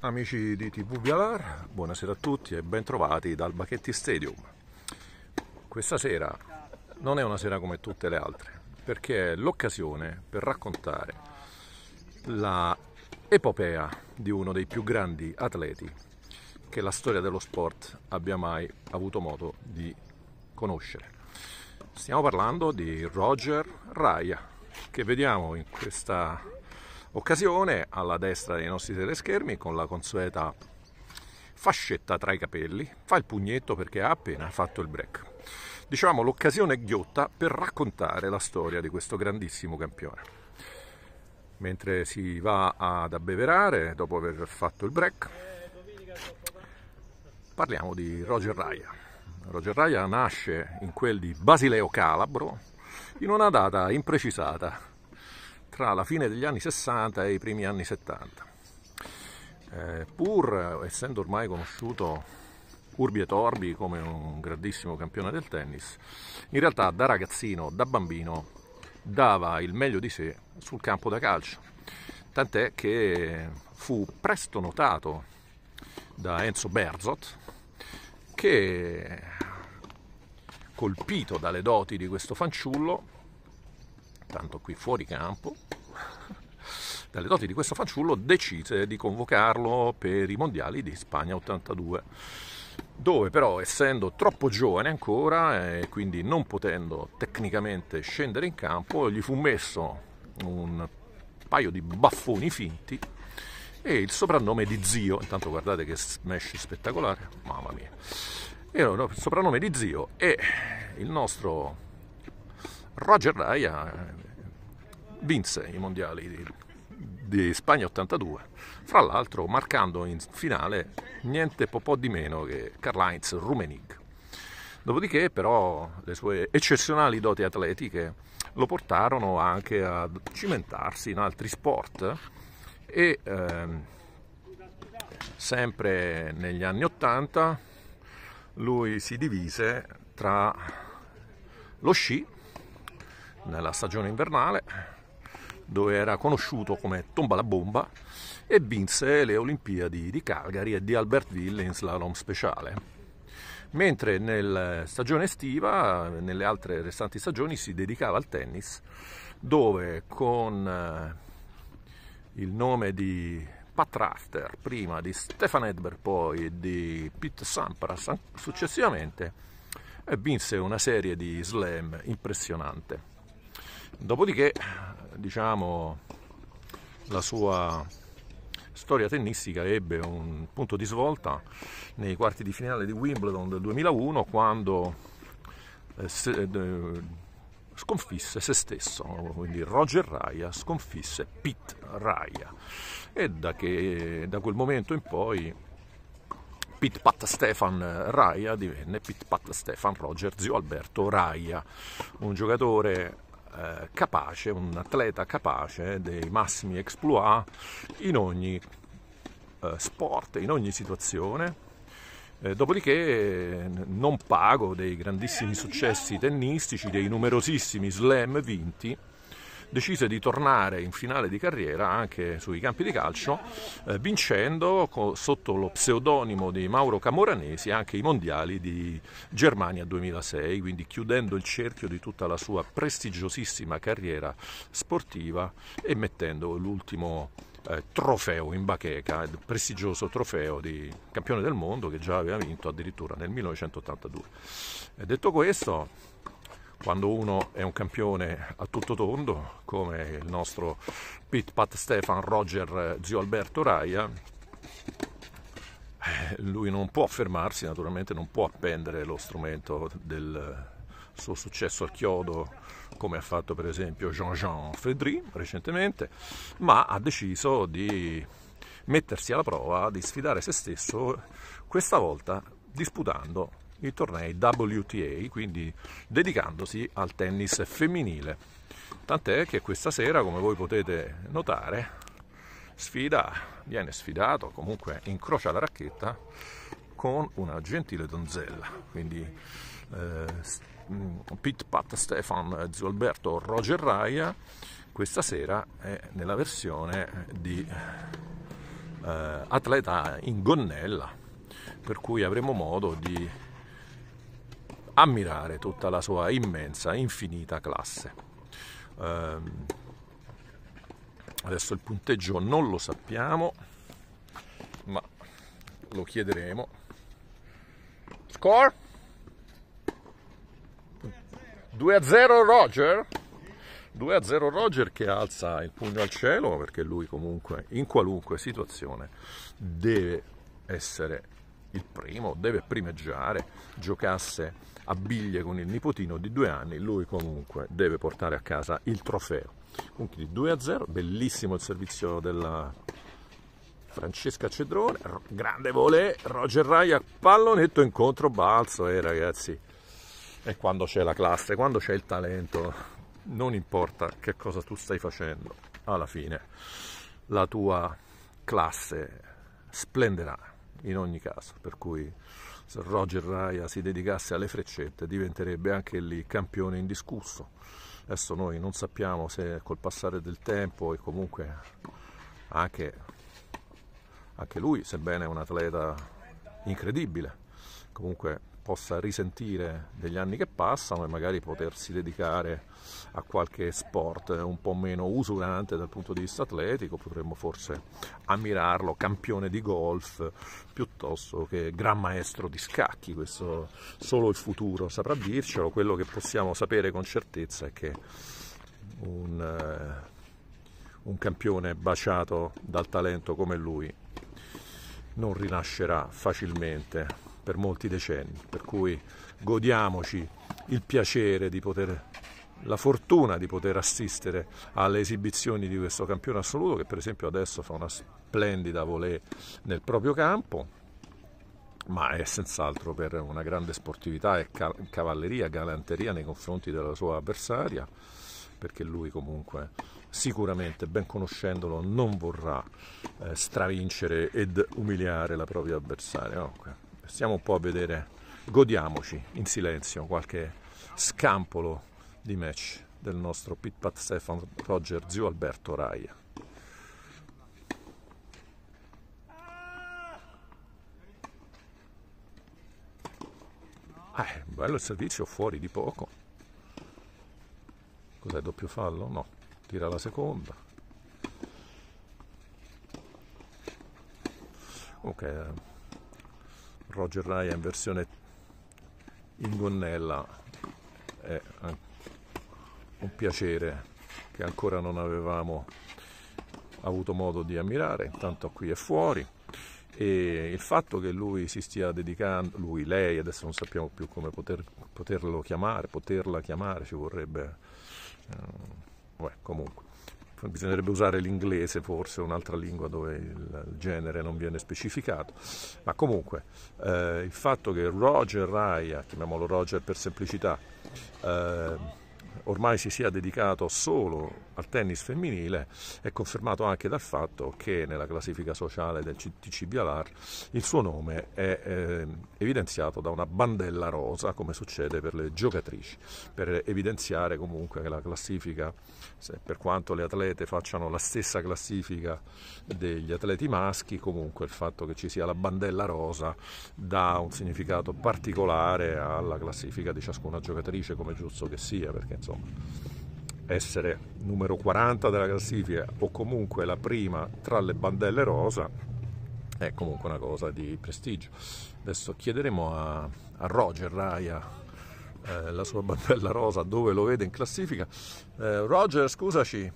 Amici di TV Vialar, buonasera a tutti e bentrovati dal Bacchetti Stadium. Questa sera non è una sera come tutte le altre, perché è l'occasione per raccontare la epopea di uno dei più grandi atleti che la storia dello sport abbia mai avuto modo di conoscere. Stiamo parlando di Roger Raya, che vediamo in questa occasione alla destra dei nostri teleschermi con la consueta fascetta tra i capelli, fa il pugnetto perché ha appena fatto il break. Diciamo l'occasione ghiotta per raccontare la storia di questo grandissimo campione. Mentre si va ad abbeverare dopo aver fatto il break, parliamo di Roger Raya Roger Raya nasce in quel di Basileo Calabro in una data imprecisata tra la fine degli anni 60 e i primi anni 70. Eh, pur essendo ormai conosciuto Urbi e Torbi come un grandissimo campione del tennis, in realtà da ragazzino, da bambino, dava il meglio di sé sul campo da calcio, tant'è che fu presto notato da Enzo Berzot che, colpito dalle doti di questo fanciullo, soltanto qui fuori campo, dalle doti di questo fanciullo, decise di convocarlo per i mondiali di Spagna 82 dove però essendo troppo giovane ancora e quindi non potendo tecnicamente scendere in campo gli fu messo un paio di baffoni finti e il soprannome di zio, intanto guardate che smash spettacolare, mamma mia, e il soprannome di zio e il nostro Roger Raya vinse i mondiali di, di Spagna 82, fra l'altro marcando in finale niente po', po di meno che Karl-Heinz Rummenig. Dopodiché però le sue eccezionali doti atletiche lo portarono anche a cimentarsi in altri sport e ehm, sempre negli anni 80 lui si divise tra lo sci nella stagione invernale dove era conosciuto come Tomba la Bomba e vinse le Olimpiadi di Calgary e di Albertville in slalom speciale. Mentre nella stagione estiva, nelle altre restanti stagioni, si dedicava al tennis, dove con eh, il nome di Pat Rafter, prima di Stefan Edberg, poi e di Pete Sampras successivamente, eh, vinse una serie di slam impressionante. Dopodiché, diciamo, la sua storia tennistica ebbe un punto di svolta nei quarti di finale di Wimbledon del 2001 quando eh, eh, sconfisse se stesso, quindi Roger Raya sconfisse Pete Raya e da, che, da quel momento in poi Pit Pat Stefan Raia divenne Pit Pat Stefan Roger Zio Alberto Raia, un giocatore eh, capace, un atleta capace dei massimi exploit in ogni eh, sport, in ogni situazione. Eh, dopodiché non pago dei grandissimi successi tennistici, dei numerosissimi slam vinti decise di tornare in finale di carriera anche sui campi di calcio, eh, vincendo co- sotto lo pseudonimo di Mauro Camoranesi anche i mondiali di Germania 2006, quindi chiudendo il cerchio di tutta la sua prestigiosissima carriera sportiva e mettendo l'ultimo eh, trofeo in bacheca, il prestigioso trofeo di campione del mondo che già aveva vinto addirittura nel 1982. E detto questo, quando uno è un campione a tutto tondo, come il nostro Pit Pat Stefan Roger Zio Alberto Raia, eh, lui non può fermarsi, naturalmente non può appendere lo strumento del suo successo al chiodo come ha fatto per esempio Jean-Jean Fredry recentemente, ma ha deciso di mettersi alla prova, di sfidare se stesso, questa volta disputando i tornei WTA, quindi dedicandosi al tennis femminile. Tant'è che questa sera, come voi potete notare, sfida, viene sfidato, comunque incrocia la racchetta con una gentile donzella, quindi eh, mm, Pit Pat Stefan Zualberto Roger Raya, questa sera è nella versione di eh, atleta in gonnella per cui avremo modo di ammirare tutta la sua immensa, infinita classe. Ehm, adesso il punteggio non lo sappiamo, ma lo chiederemo. Score? 2 a 0 Roger? 2 a 0 Roger che alza il pugno al cielo perché lui comunque in qualunque situazione deve essere il primo, deve primeggiare, giocasse a con il nipotino di due anni, lui comunque deve portare a casa il trofeo. Quindi 2 a 0, bellissimo il servizio della Francesca Cedrone, grande volée, Roger Raia, pallonetto incontro balzo, eh ragazzi, è quando c'è la classe, quando c'è il talento, non importa che cosa tu stai facendo, alla fine la tua classe splenderà in ogni caso, per cui se Roger Raya si dedicasse alle freccette diventerebbe anche lì campione indiscusso. Adesso noi non sappiamo se col passare del tempo e comunque anche, anche lui, sebbene è un atleta incredibile, comunque possa risentire degli anni che passano e magari potersi dedicare a qualche sport un po' meno usurante dal punto di vista atletico, potremmo forse ammirarlo campione di golf piuttosto che gran maestro di scacchi, questo solo il futuro saprà dircelo, quello che possiamo sapere con certezza è che un, eh, un campione baciato dal talento come lui non rinascerà facilmente per molti decenni, per cui godiamoci il piacere di poter la fortuna di poter assistere alle esibizioni di questo campione assoluto che per esempio adesso fa una splendida volée nel proprio campo ma è senz'altro per una grande sportività e cavalleria, galanteria nei confronti della sua avversaria perché lui comunque sicuramente ben conoscendolo non vorrà eh, stravincere ed umiliare la propria avversaria. No? stiamo un po' a vedere, godiamoci in silenzio qualche scampolo di match del nostro Pit Pat Stefan Roger Zio Alberto Raia. Eh, bello il servizio fuori di poco. Cos'è doppio fallo? No, tira la seconda. Ok. Roger Ryan versione in gonnella è un piacere che ancora non avevamo avuto modo di ammirare, intanto qui è fuori e il fatto che lui si stia dedicando, lui, lei, adesso non sappiamo più come poter, poterlo chiamare, poterla chiamare, ci vorrebbe, eh, beh, comunque bisognerebbe usare l'inglese forse, un'altra lingua dove il genere non viene specificato, ma comunque eh, il fatto che Roger Raya, chiamiamolo Roger per semplicità, eh, ormai si sia dedicato solo al tennis femminile è confermato anche dal fatto che nella classifica sociale del TC Bialar il suo nome è eh, evidenziato da una bandella rosa come succede per le giocatrici per evidenziare comunque che la classifica per quanto le atlete facciano la stessa classifica degli atleti maschi comunque il fatto che ci sia la bandella rosa dà un significato particolare alla classifica di ciascuna giocatrice come giusto che sia perché insomma, essere numero 40 della classifica o comunque la prima tra le bandelle rosa è comunque una cosa di prestigio. Adesso chiederemo a, a Roger Raya eh, la sua bandella rosa dove lo vede in classifica. Eh, Roger, scusaci,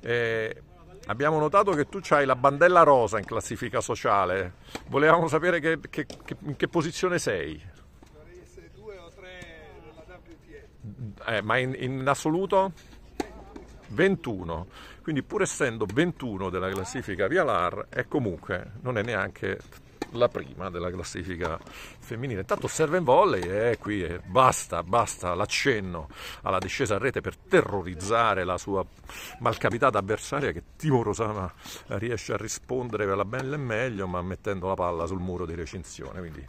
eh, abbiamo notato che tu hai la bandella rosa in classifica sociale. Volevamo sapere che, che, che, in che posizione sei. eh, ma in, in assoluto 21, quindi pur essendo 21 della classifica Vialar è comunque, non è neanche la prima della classifica femminile. Intanto serve in volley e eh, qui eh, basta, basta l'accenno alla discesa a rete per terrorizzare la sua malcapitata avversaria che timorosama riesce a rispondere per la bella e meglio ma mettendo la palla sul muro di recinzione, quindi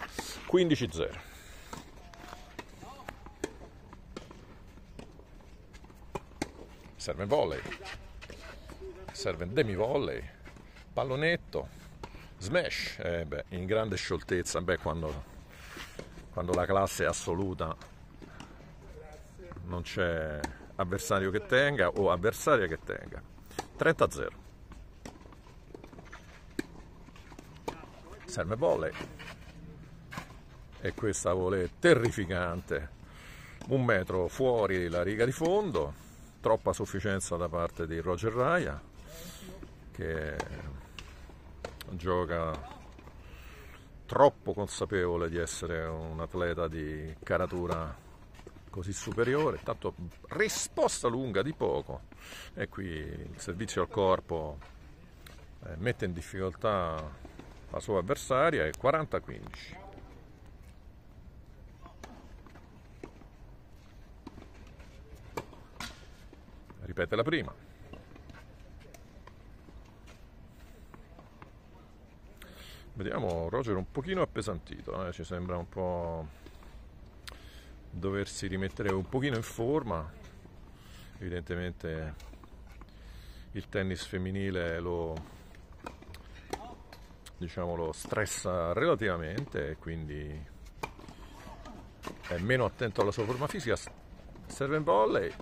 15-0. serve volley, serve demi-volley, pallonetto, smash, eh beh, in grande scioltezza, beh, quando, quando la classe è assoluta non c'è avversario che tenga o avversaria che tenga. 30-0. Serve volley. E questa volley terrificante. Un metro fuori la riga di fondo troppa sufficienza da parte di Roger Raya che gioca troppo consapevole di essere un atleta di caratura così superiore, tanto risposta lunga di poco e qui il servizio al corpo eh, mette in difficoltà la sua avversaria e 40-15. ripete la prima. Vediamo Roger un pochino appesantito, eh? ci sembra un po' doversi rimettere un pochino in forma, evidentemente il tennis femminile lo, diciamo, lo stressa relativamente e quindi è meno attento alla sua forma fisica, serve in volley,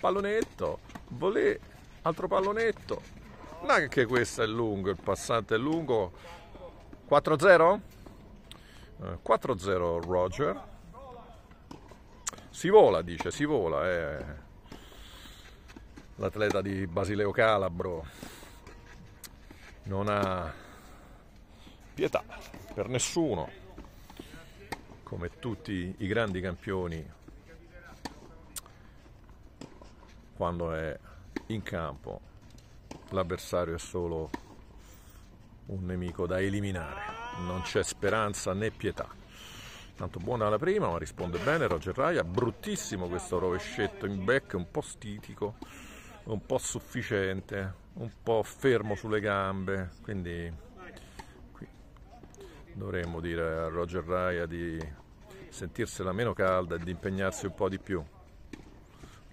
pallonetto, volé, altro pallonetto. Anche questo è lungo, il passante è lungo. 4-0? 4-0 eh, Roger. Si vola, dice, si vola. Eh. L'atleta di Basileo Calabro non ha pietà per nessuno, come tutti i grandi campioni quando è in campo l'avversario è solo un nemico da eliminare, non c'è speranza né pietà. Tanto buona la prima, ma risponde bene Roger Raya bruttissimo questo rovescetto in back, un po' stitico, un po' sufficiente, un po' fermo sulle gambe, quindi qui dovremmo dire a Roger Raya di sentirsela meno calda e di impegnarsi un po' di più.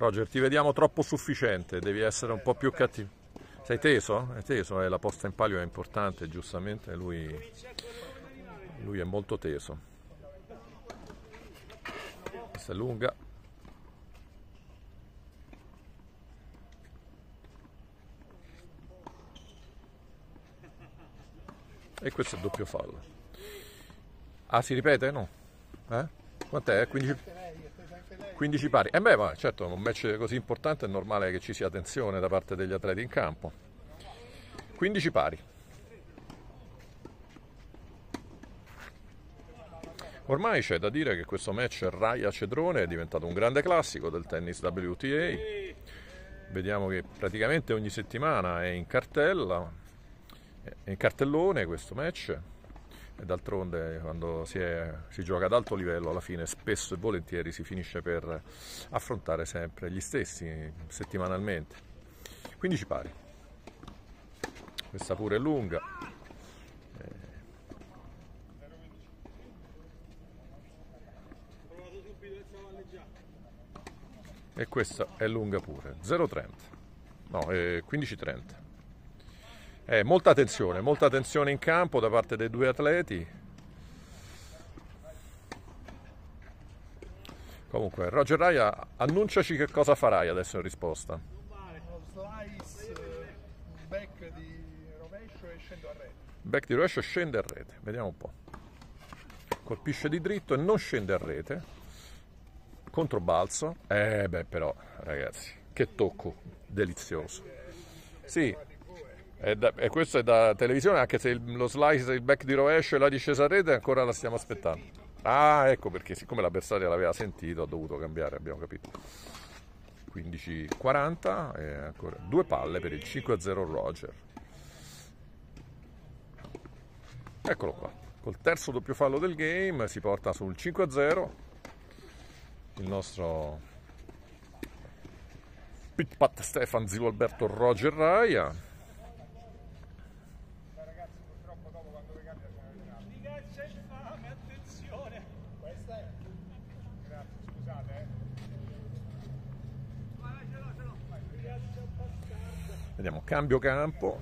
Roger, ti vediamo troppo sufficiente, devi essere un po' più cattivo. Sei teso? È teso, eh? la posta in palio è importante, giustamente, lui, lui è molto teso. Questa è lunga. E questo è il doppio fallo. Ah, si ripete? No. Eh? Quant'è? 15... 15 pari. E beh, ma certo, un match così importante è normale che ci sia tensione da parte degli atleti in campo. 15 pari. Ormai c'è da dire che questo match raya Cedrone è diventato un grande classico del tennis WTA. Vediamo che praticamente ogni settimana è in cartella, è in cartellone questo match e d'altronde quando si, è, si, gioca ad alto livello alla fine spesso e volentieri si finisce per affrontare sempre gli stessi settimanalmente 15 pari questa pure è lunga eh. e questa è lunga pure 0,30 no 15,30 eh, eh, molta attenzione, molta tensione in campo da parte dei due atleti. Comunque, Roger Raya, annunciaci che cosa farai adesso in risposta. back di rovescio e scendo a rete. Back di rovescio e scende a rete, vediamo un po'. Colpisce di dritto e non scende a rete. Controbalzo. Eh beh, però, ragazzi, che tocco delizioso. Sì, è da, e questo è da televisione, anche se il, lo slice, il back di rovescio e la discesa a rete ancora la stiamo aspettando. Ah, ecco perché siccome l'avversario l'aveva sentito ha dovuto cambiare, abbiamo capito. 15-40 e ancora due palle per il 5-0 Roger. Eccolo qua, col terzo doppio fallo del game si porta sul 5-0 il nostro Pit Pat Stefan Zilo Alberto Roger Raia. Vediamo, cambio campo,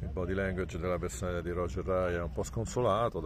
il body language della personalità di Roger Rai è un po' sconsolato.